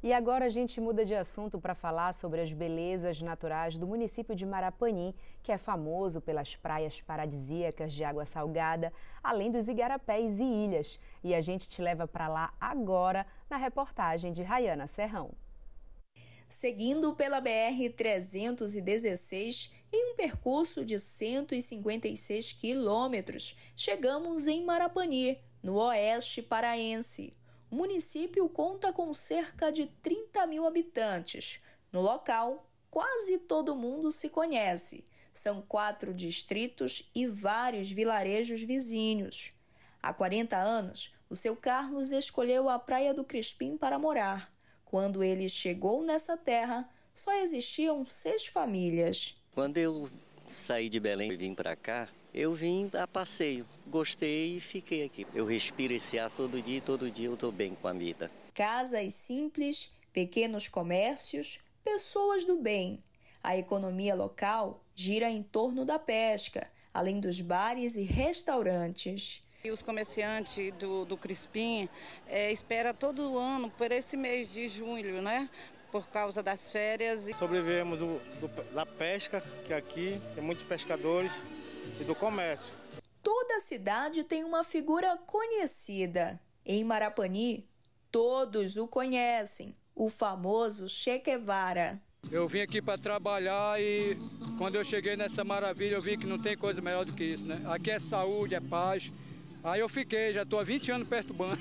E agora a gente muda de assunto para falar sobre as belezas naturais do município de Marapanim, que é famoso pelas praias paradisíacas de água salgada, além dos igarapés e ilhas. E a gente te leva para lá agora na reportagem de Rayana Serrão. Seguindo pela BR 316, em um percurso de 156 quilômetros, chegamos em Marapani, no oeste paraense. O município conta com cerca de 30 mil habitantes. No local, quase todo mundo se conhece. São quatro distritos e vários vilarejos vizinhos. Há 40 anos, o seu Carlos escolheu a Praia do Crispim para morar. Quando ele chegou nessa terra, só existiam seis famílias. Quando eu saí de Belém e vim para cá, eu vim a passeio, gostei e fiquei aqui. Eu respiro esse ar todo dia e todo dia eu estou bem com a vida. Casas simples, pequenos comércios, pessoas do bem. A economia local gira em torno da pesca, além dos bares e restaurantes. E os comerciantes do, do Crispim é, espera todo ano por esse mês de julho, né? Por causa das férias. Sobrevivemos do, do, da pesca, que aqui tem muitos pescadores, e do comércio. Toda cidade tem uma figura conhecida. Em Marapani, todos o conhecem, o famoso Che Guevara. Eu vim aqui para trabalhar e quando eu cheguei nessa maravilha eu vi que não tem coisa melhor do que isso, né? Aqui é saúde, é paz. Aí eu fiquei, já estou há 20 anos perturbando.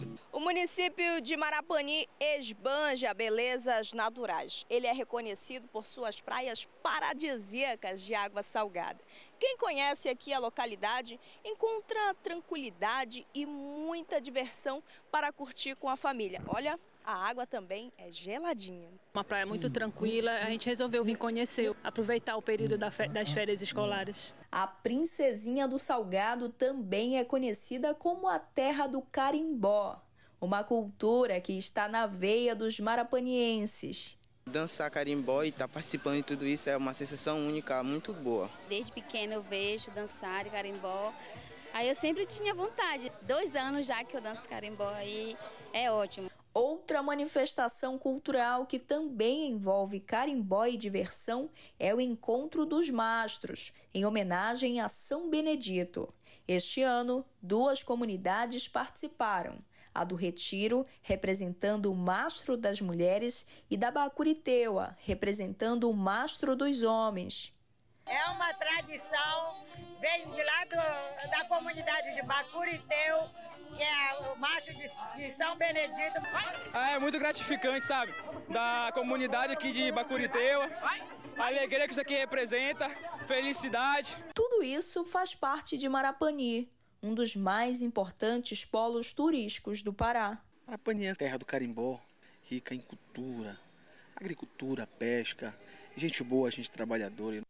O município de Marapani esbanja belezas naturais. Ele é reconhecido por suas praias paradisíacas de água salgada. Quem conhece aqui a localidade encontra tranquilidade e muita diversão para curtir com a família. Olha, a água também é geladinha. Uma praia muito tranquila, a gente resolveu vir conhecer, aproveitar o período das férias escolares. A Princesinha do Salgado também é conhecida como a terra do carimbó uma cultura que está na veia dos marapanienses. Dançar carimbó e estar tá participando de tudo isso é uma sensação única, muito boa. Desde pequena eu vejo dançar carimbó, aí eu sempre tinha vontade. Dois anos já que eu danço carimbó e é ótimo. Outra manifestação cultural que também envolve carimbó e diversão é o Encontro dos Mastros, em homenagem a São Benedito. Este ano, duas comunidades participaram a do Retiro, representando o mastro das mulheres, e da Bacuriteua, representando o mastro dos homens. É uma tradição, vem de lá do, da comunidade de Bacuriteu, que é o macho de, de São Benedito. É, é muito gratificante, sabe? Da comunidade aqui de Bacuriteu, a alegria que isso aqui representa, felicidade. Tudo isso faz parte de Marapani, um dos mais importantes polos turísticos do Pará. Arapanã, terra do carimbó, rica em cultura, agricultura, pesca, gente boa, gente trabalhadora.